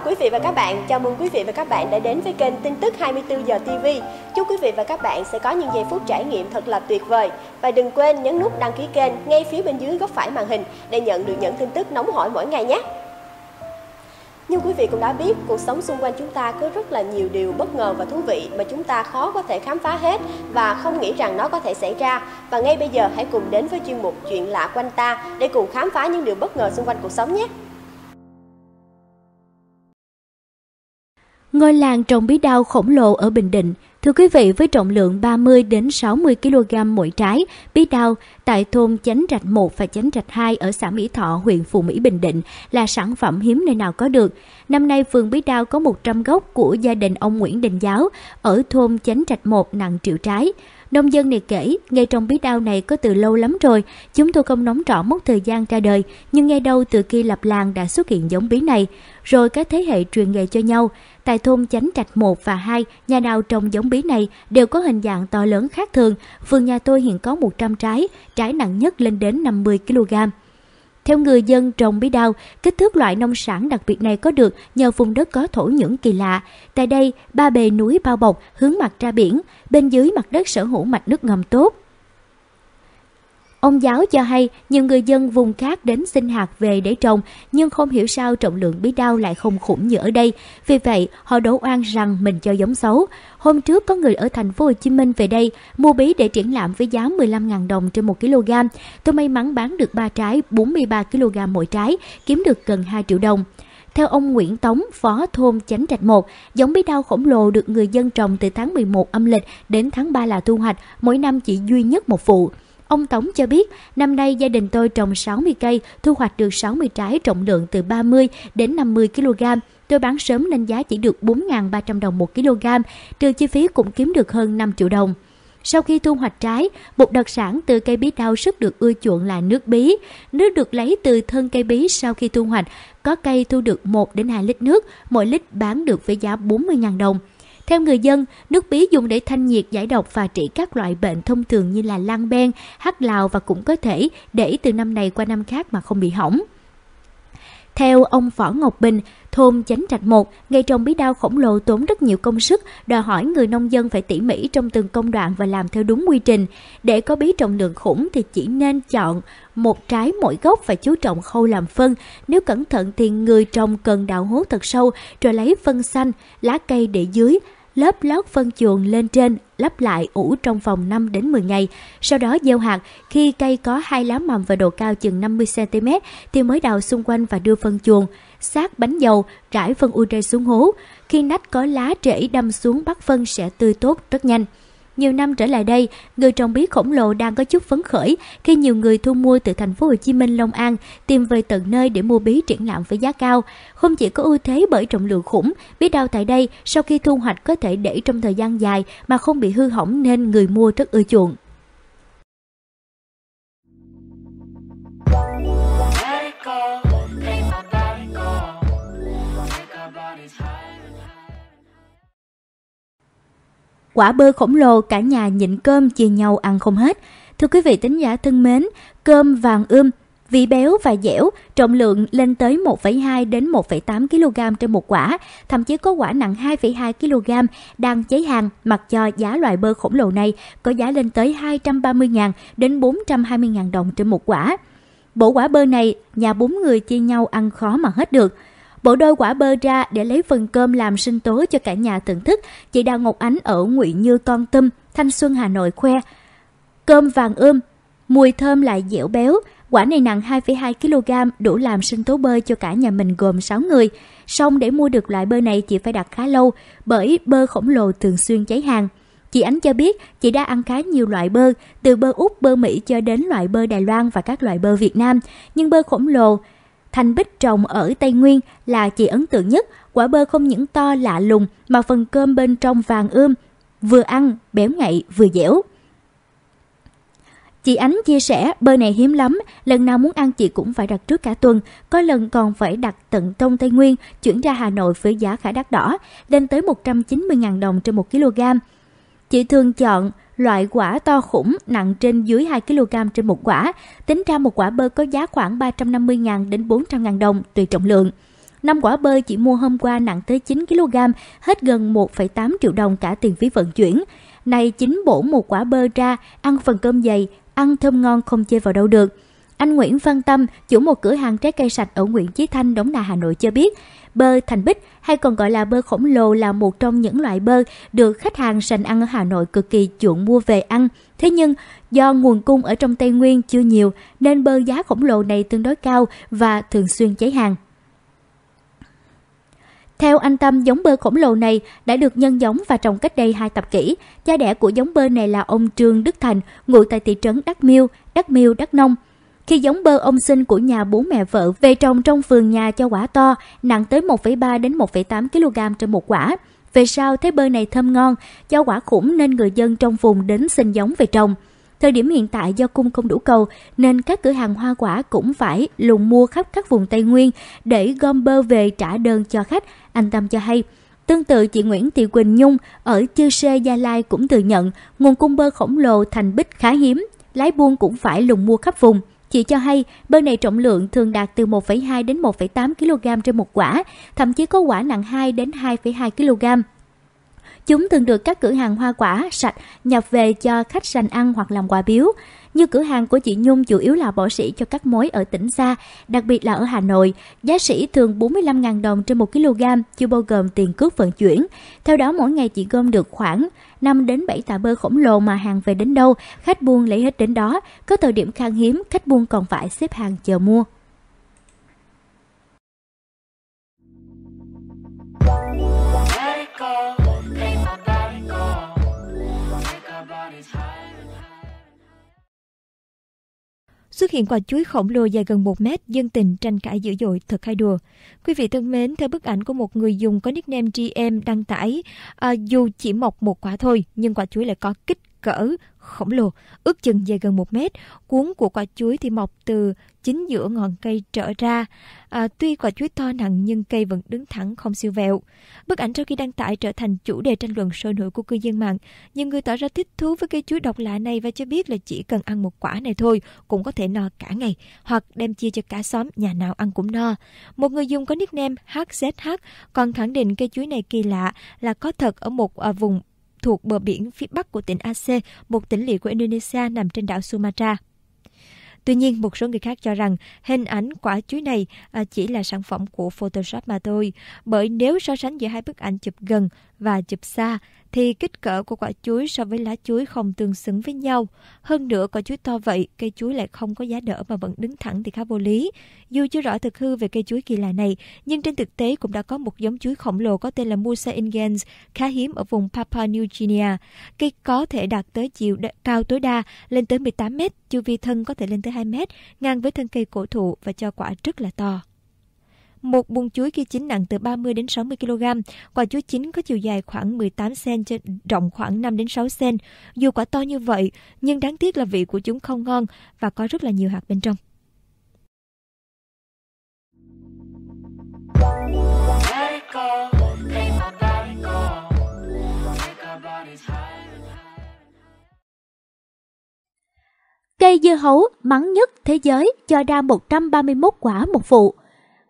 chào quý vị và các bạn. Chào mừng quý vị và các bạn đã đến với kênh tin tức 24 giờ TV. Chúc quý vị và các bạn sẽ có những giây phút trải nghiệm thật là tuyệt vời. Và đừng quên nhấn nút đăng ký kênh ngay phía bên dưới góc phải màn hình để nhận được những tin tức nóng hổi mỗi ngày nhé. Như quý vị cũng đã biết, cuộc sống xung quanh chúng ta có rất là nhiều điều bất ngờ và thú vị mà chúng ta khó có thể khám phá hết và không nghĩ rằng nó có thể xảy ra. Và ngay bây giờ hãy cùng đến với chuyên mục Chuyện lạ quanh ta để cùng khám phá những điều bất ngờ xung quanh cuộc sống nhé. Ngôi làng trồng bí đao khổng lồ ở Bình Định, thưa quý vị với trọng lượng 30 đến 60 kg mỗi trái, bí đao tại thôn Chánh Rạch 1 và Chánh Rạch 2 ở xã Mỹ Thọ, huyện Phù Mỹ Bình Định là sản phẩm hiếm nơi nào có được. Năm nay vườn bí đao có 100 gốc của gia đình ông Nguyễn Đình Giáo ở thôn Chánh Rạch 1 nặng triệu trái. Nông dân này kể, ngay trong bí đao này có từ lâu lắm rồi, chúng tôi không nóng rõ mốc thời gian ra đời, nhưng ngay đâu từ khi lập làng đã xuất hiện giống bí này, rồi các thế hệ truyền nghề cho nhau. Tại thôn Chánh Trạch 1 và 2, nhà nào trồng giống bí này đều có hình dạng to lớn khác thường. Vườn nhà tôi hiện có 100 trái, trái nặng nhất lên đến 50 kg. Theo người dân trồng bí đao, kích thước loại nông sản đặc biệt này có được nhờ vùng đất có thổ nhưỡng kỳ lạ. Tại đây, ba bề núi bao bọc, hướng mặt ra biển, bên dưới mặt đất sở hữu mạch nước ngầm tốt, Ông giáo cho hay nhiều người dân vùng khác đến xin hạt về để trồng nhưng không hiểu sao trọng lượng bí đao lại không khủng như ở đây. Vì vậy, họ đổ oan rằng mình cho giống xấu. Hôm trước có người ở thành phố Hồ Chí Minh về đây mua bí để triển lãm với giá 15.000 đồng trên 1 kg. Tôi may mắn bán được 3 trái 43 kg mỗi trái, kiếm được gần 2 triệu đồng. Theo ông Nguyễn Tống, phó thôn Chánh Trạch 1, giống bí đao khổng lồ được người dân trồng từ tháng 11 âm lịch đến tháng 3 là thu hoạch, mỗi năm chỉ duy nhất một vụ. Ông Tống cho biết, năm nay gia đình tôi trồng 60 cây, thu hoạch được 60 trái trọng lượng từ 30 đến 50 kg. Tôi bán sớm nên giá chỉ được 4.300 đồng 1 kg, trừ chi phí cũng kiếm được hơn 5 triệu đồng. Sau khi thu hoạch trái, một đặc sản từ cây bí đao rất được ưa chuộng là nước bí. Nước được lấy từ thân cây bí sau khi thu hoạch, có cây thu được 1 đến 2 lít nước, mỗi lít bán được với giá 40.000 đồng. Theo người dân, nước bí dùng để thanh nhiệt giải độc và trị các loại bệnh thông thường như là lan ben, hắc lào và cũng có thể để từ năm này qua năm khác mà không bị hỏng. Theo ông Võ Ngọc Bình, thôn Chánh Trạch 1, ngày trồng bí đao khổng lồ tốn rất nhiều công sức, đòi hỏi người nông dân phải tỉ mỉ trong từng công đoạn và làm theo đúng quy trình. Để có bí trồng lượng khủng thì chỉ nên chọn một trái mỗi gốc và chú trọng khâu làm phân. Nếu cẩn thận thì người trồng cần đào hố thật sâu rồi lấy phân xanh, lá cây để dưới, lớp lót phân chuồng lên trên, lắp lại ủ trong vòng 5 đến 10 ngày, sau đó gieo hạt. Khi cây có hai lá mầm và độ cao chừng 50 cm thì mới đào xung quanh và đưa phân chuồng, sát bánh dầu, rải phân ure xuống hố. Khi nách có lá rễ đâm xuống bắt phân sẽ tươi tốt rất nhanh. Nhiều năm trở lại đây, người trồng bí khổng lồ đang có chút phấn khởi khi nhiều người thu mua từ thành phố Hồ Chí Minh, Long An tìm về tận nơi để mua bí triển lãm với giá cao. Không chỉ có ưu thế bởi trọng lượng khủng, bí đao tại đây sau khi thu hoạch có thể để trong thời gian dài mà không bị hư hỏng nên người mua rất ưa chuộng. quả bơ khổng lồ cả nhà nhịn cơm chia nhau ăn không hết. Thưa quý vị tín giả thân mến, cơm vàng ươm, vị béo và dẻo, trọng lượng lên tới 1,2 đến 1,8 kg trên một quả, thậm chí có quả nặng 2,2 kg đang cháy hàng mặc cho giá loại bơ khổng lồ này có giá lên tới 230.000 đến 420.000 đồng trên một quả. Bộ quả bơ này nhà bốn người chia nhau ăn khó mà hết được. Bộ đôi quả bơ ra để lấy phần cơm làm sinh tố cho cả nhà thưởng thức, chị Đào Ngọc Ánh ở Nguyện Như Con Tâm, Thanh Xuân Hà Nội khoe. Cơm vàng ươm, mùi thơm lại dẻo béo, quả này nặng 2,2 kg đủ làm sinh tố bơ cho cả nhà mình gồm 6 người. Song để mua được loại bơ này chị phải đặt khá lâu bởi bơ khổng lồ thường xuyên cháy hàng. Chị Ánh cho biết chị đã ăn khá nhiều loại bơ, từ bơ Úc, bơ Mỹ cho đến loại bơ Đài Loan và các loại bơ Việt Nam. Nhưng bơ khổng lồ Thanh bích trồng ở Tây Nguyên là chị ấn tượng nhất, quả bơ không những to lạ lùng mà phần cơm bên trong vàng ươm, vừa ăn, béo ngậy, vừa dẻo. Chị Ánh chia sẻ bơ này hiếm lắm, lần nào muốn ăn chị cũng phải đặt trước cả tuần, có lần còn phải đặt tận trong Tây Nguyên, chuyển ra Hà Nội với giá khá đắt đỏ, lên tới 190.000 đồng trên 1 kg. Chị thường chọn loại quả to khủng nặng trên dưới 2 kg trên một quả, tính ra một quả bơ có giá khoảng 350.000 đến 400.000 đồng tùy trọng lượng. Năm quả bơ chỉ mua hôm qua nặng tới 9 kg, hết gần 1,8 triệu đồng cả tiền phí vận chuyển. Này chính bổ một quả bơ ra, ăn phần cơm dày, ăn thơm ngon không chê vào đâu được. Anh Nguyễn Văn Tâm, chủ một cửa hàng trái cây sạch ở Nguyễn Chí Thanh, Đống Đa, Hà Nội cho biết, bơ thành bích hay còn gọi là bơ khổng lồ là một trong những loại bơ được khách hàng sành ăn ở Hà Nội cực kỳ chuộng mua về ăn. Thế nhưng, do nguồn cung ở trong Tây Nguyên chưa nhiều nên bơ giá khổng lồ này tương đối cao và thường xuyên cháy hàng. Theo anh Tâm, giống bơ khổng lồ này đã được nhân giống và trồng cách đây hai thập kỷ. Cha đẻ của giống bơ này là ông Trương Đức Thành, ngụ tại thị trấn Đắc Miêu, Đắc Miêu, Đắc Nông. Khi giống bơ ông sinh của nhà bố mẹ vợ về trồng trong vườn nhà cho quả to, nặng tới 1,3 đến 1,8 kg trên một quả. Về sau thấy bơ này thơm ngon, cho quả khủng nên người dân trong vùng đến xin giống về trồng. Thời điểm hiện tại do cung không đủ cầu nên các cửa hàng hoa quả cũng phải lùng mua khắp các vùng Tây Nguyên để gom bơ về trả đơn cho khách, anh Tâm cho hay. Tương tự chị Nguyễn Thị Quỳnh Nhung ở Chư Sê Gia Lai cũng thừa nhận nguồn cung bơ khổng lồ thành bích khá hiếm, lái buôn cũng phải lùng mua khắp vùng chị cho hay, bơ này trọng lượng thường đạt từ 1,2 đến 1,8 kg trên một quả, thậm chí có quả nặng 2 đến 2,2 kg. Chúng thường được các cửa hàng hoa quả sạch nhập về cho khách dành ăn hoặc làm quà biếu. Như cửa hàng của chị Nhung chủ yếu là bỏ sĩ cho các mối ở tỉnh xa, đặc biệt là ở Hà Nội. Giá sĩ thường 45.000 đồng trên 1 kg, chưa bao gồm tiền cước vận chuyển. Theo đó mỗi ngày chị gom được khoảng 5 đến 7 tạ bơ khổng lồ mà hàng về đến đâu, khách buôn lấy hết đến đó. Có thời điểm khan hiếm, khách buôn còn phải xếp hàng chờ mua. Xuất hiện quả chuối khổng lồ dài gần 1 mét, dân tình tranh cãi dữ dội, thật hay đùa. Quý vị thân mến, theo bức ảnh của một người dùng có nickname GM đăng tải, à, dù chỉ mọc một quả thôi, nhưng quả chuối lại có kích cỡ khổng lồ, ước chừng dài gần 1 mét. Cuốn của quả chuối thì mọc từ chính giữa ngọn cây trở ra. À, tuy quả chuối to nặng nhưng cây vẫn đứng thẳng không siêu vẹo. Bức ảnh sau khi đăng tải trở thành chủ đề tranh luận sôi nổi của cư dân mạng. Nhiều người tỏ ra thích thú với cây chuối độc lạ này và cho biết là chỉ cần ăn một quả này thôi cũng có thể no cả ngày hoặc đem chia cho cả xóm nhà nào ăn cũng no. Một người dùng có nickname HZH còn khẳng định cây chuối này kỳ lạ là có thật ở một à, vùng thuộc bờ biển phía bắc của tỉnh Aceh, một tỉnh lỵ của Indonesia nằm trên đảo Sumatra. Tuy nhiên, một số người khác cho rằng hình ảnh quả chuối này à, chỉ là sản phẩm của Photoshop mà thôi, bởi nếu so sánh giữa hai bức ảnh chụp gần và chụp xa thì kích cỡ của quả chuối so với lá chuối không tương xứng với nhau. Hơn nữa quả chuối to vậy, cây chuối lại không có giá đỡ mà vẫn đứng thẳng thì khá vô lý. Dù chưa rõ thực hư về cây chuối kỳ lạ này, nhưng trên thực tế cũng đã có một giống chuối khổng lồ có tên là Musa ingens khá hiếm ở vùng Papua New Guinea. Cây có thể đạt tới chiều đa, cao tối đa lên tới 18 mét, chu vi thân có thể lên tới 2 mét, ngang với thân cây cổ thụ và cho quả rất là to. Một buồng chuối khi chín nặng từ 30 đến 60 kg, quả chuối chín có chiều dài khoảng 18 cm, trên rộng khoảng 5 đến 6 cm. Dù quả to như vậy, nhưng đáng tiếc là vị của chúng không ngon và có rất là nhiều hạt bên trong. Cây dưa hấu mắng nhất thế giới cho ra 131 quả một vụ.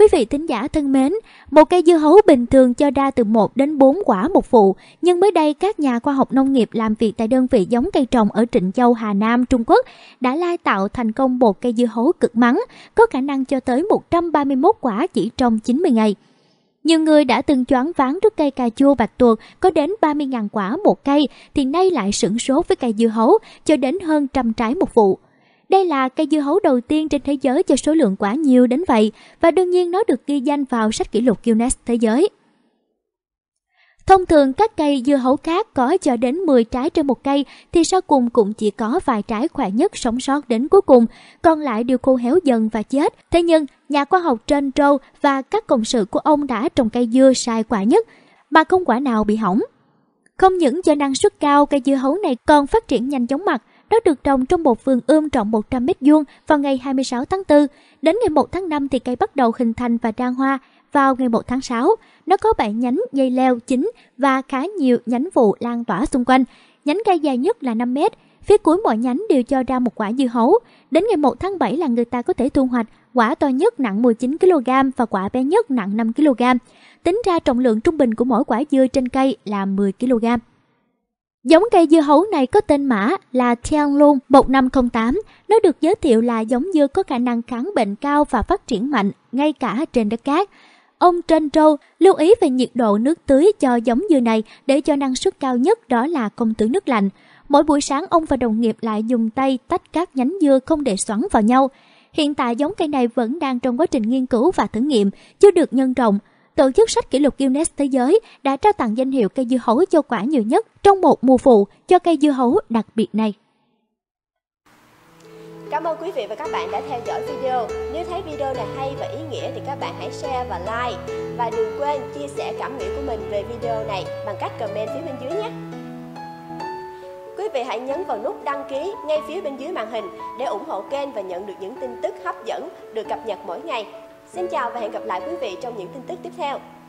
Quý vị thính giả thân mến, một cây dưa hấu bình thường cho ra từ 1 đến 4 quả một vụ, nhưng mới đây các nhà khoa học nông nghiệp làm việc tại đơn vị giống cây trồng ở Trịnh Châu, Hà Nam, Trung Quốc đã lai tạo thành công một cây dưa hấu cực mắng, có khả năng cho tới 131 quả chỉ trong 90 ngày. Nhiều người đã từng choáng ván trước cây cà chua bạch tuộc có đến 30.000 quả một cây, thì nay lại sửng số với cây dưa hấu, cho đến hơn trăm trái một vụ. Đây là cây dưa hấu đầu tiên trên thế giới cho số lượng quả nhiều đến vậy và đương nhiên nó được ghi danh vào sách kỷ lục Guinness thế giới. Thông thường các cây dưa hấu khác có cho đến 10 trái trên một cây thì sau cùng cũng chỉ có vài trái khỏe nhất sống sót đến cuối cùng, còn lại đều khô héo dần và chết. Thế nhưng, nhà khoa học trên trâu và các cộng sự của ông đã trồng cây dưa sai quả nhất, mà không quả nào bị hỏng. Không những cho năng suất cao, cây dưa hấu này còn phát triển nhanh chóng mặt, nó được trồng trong một vườn ươm rộng 100 mét vuông vào ngày 26 tháng 4. Đến ngày 1 tháng 5 thì cây bắt đầu hình thành và ra hoa. Vào ngày 1 tháng 6, nó có 7 nhánh dây leo chính và khá nhiều nhánh vụ lan tỏa xung quanh. Nhánh cây dài nhất là 5 mét, phía cuối mỗi nhánh đều cho ra một quả dưa hấu. Đến ngày 1 tháng 7 là người ta có thể thu hoạch quả to nhất nặng 19 kg và quả bé nhất nặng 5 kg. Tính ra trọng lượng trung bình của mỗi quả dưa trên cây là 10 kg. Giống cây dưa hấu này có tên mã là Tianlun 1508. Nó được giới thiệu là giống dưa có khả năng kháng bệnh cao và phát triển mạnh ngay cả trên đất cát. Ông Trân Trâu lưu ý về nhiệt độ nước tưới cho giống dưa này để cho năng suất cao nhất đó là công tưới nước lạnh. Mỗi buổi sáng ông và đồng nghiệp lại dùng tay tách các nhánh dưa không để xoắn vào nhau. Hiện tại giống cây này vẫn đang trong quá trình nghiên cứu và thử nghiệm, chưa được nhân rộng Tổ chức sách kỷ lục Guinness Thế giới đã trao tặng danh hiệu cây dưa hấu cho quả nhiều nhất trong một mùa vụ cho cây dưa hấu đặc biệt này. Cảm ơn quý vị và các bạn đã theo dõi video. Nếu thấy video này hay và ý nghĩa thì các bạn hãy share và like. Và đừng quên chia sẻ cảm nghĩ của mình về video này bằng cách comment phía bên dưới nhé. Quý vị hãy nhấn vào nút đăng ký ngay phía bên dưới màn hình để ủng hộ kênh và nhận được những tin tức hấp dẫn được cập nhật mỗi ngày. Xin chào và hẹn gặp lại quý vị trong những tin tức tiếp theo.